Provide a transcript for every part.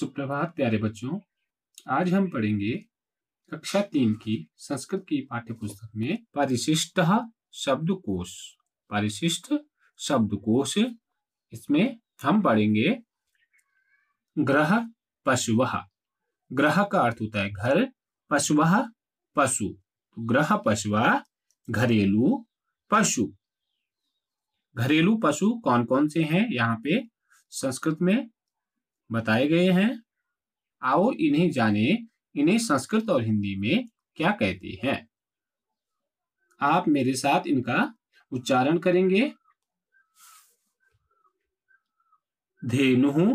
सुप्रभात प्यारे बच्चों आज हम पढ़ेंगे कक्षा तीन की संस्कृत की पाठ्य पुस्तक में परिशिष्ट शब्दकोश परिशिष्ट शब्दकोश इसमें हम पढ़ेंगे ग्रह पशु ग्रह का अर्थ होता है घर पशु पशु तो ग्रह पशु घरेलू पशु घरेलू पशु कौन कौन से हैं यहाँ पे संस्कृत में बताए गए हैं आओ इन्हें जाने इन्हें संस्कृत और हिंदी में क्या कहते हैं आप मेरे साथ इनका उच्चारण करेंगे धेनु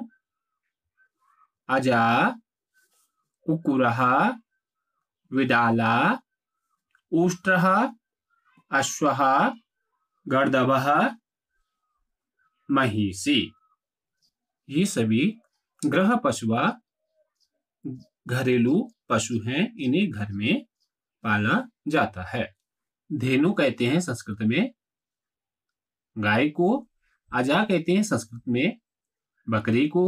अजा कुकुरहा विदाला उष्ट्रः अश्वहा गर्दवहा महिषी ये सभी ग्रह पशुआ घरेलू पशु हैं इन्हें घर में पाला जाता है धेनु कहते हैं संस्कृत में गाय को अजा कहते हैं संस्कृत में बकरी को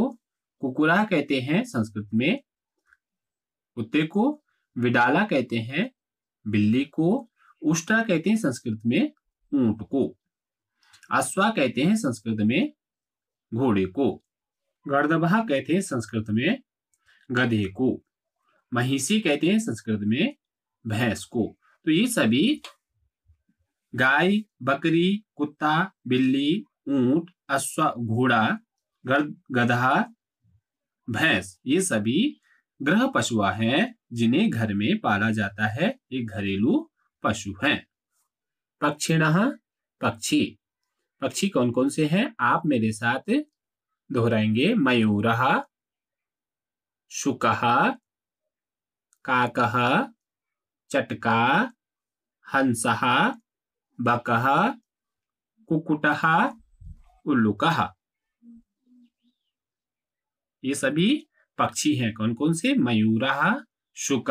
कुकुरा कहते हैं संस्कृत में कुत्ते को विडाला कहते हैं बिल्ली को उष्टा कहते हैं संस्कृत में ऊंट को अश्वा कहते हैं संस्कृत में घोड़े को गर्दभा कहते हैं संस्कृत में गधे को महिषी कहते हैं संस्कृत में भैंस को तो ये सभी गाय बकरी कुत्ता बिल्ली ऊंट अश्व घोड़ा गधा भैंस ये सभी ग्रह पशुआ हैं जिन्हें घर में पाला जाता है ये घरेलू पशु हैं पक्षिण पक्षी पक्षी कौन कौन से हैं आप मेरे साथ दोहराएंगे मयूर शुक काक चटका हंस बक कुकुट उल्लुक ये सभी पक्षी हैं कौन कौन से मयूर शुक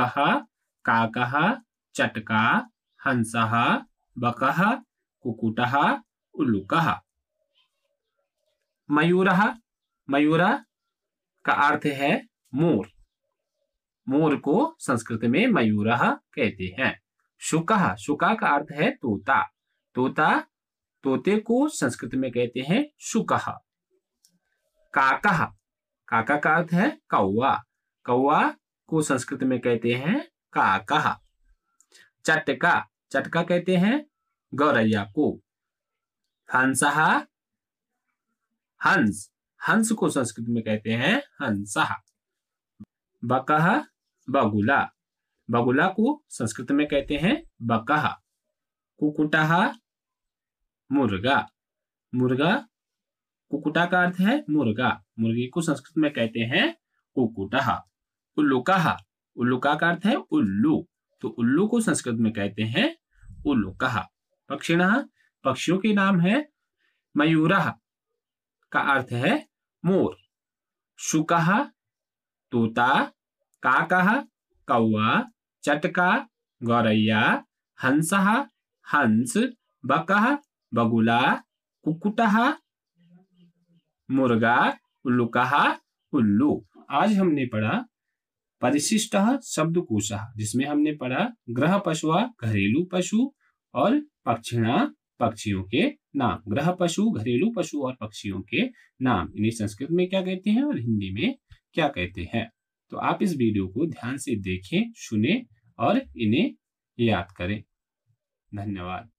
काक चटका हंस बक कुकुट उल्लुक मयूर मयूरा का अर्थ है मोर मोर को संस्कृत में मयूरा कहते हैं शुका शुका का अर्थ है तोता तोता तोते को संस्कृत में कहते हैं शुका काका काका का अर्थ है कौआ कौआ को संस्कृत में कहते हैं काका चटका चटका कहते हैं गौरैया को हंसहा हंस हंस को संस्कृत में कहते हैं हंसा बकह बगुला बगुला को संस्कृत में कहते हैं बकह कुकुटाहा मुर्गा मुर्गा कुकुटा का अर्थ है मुर्गा मुर्गी को संस्कृत में कहते हैं कुकुटाहा कहा उल्लुका का अर्थ है उल्लू तो उल्लू को संस्कृत में कहते हैं कहा पक्षिणा पक्षियों के नाम है मयूरा का अर्थ है मोर शुक तोता काकह कौआ चटका गौरैया हंस हंस बकह बगुला कुकुट मुर्गा उल्लू कहा उल्लू आज हमने पढ़ा परिशिष्ट शब्दकोश जिसमें हमने पढ़ा ग्रह पशुआ घरेलू पशु और पक्षिणा पक्षियों के नाम ग्रह पशु घरेलू पशु और पक्षियों के नाम इन्हें संस्कृत में क्या कहते हैं और हिंदी में क्या कहते हैं तो आप इस वीडियो को ध्यान से देखें सुने और इन्हें याद करें धन्यवाद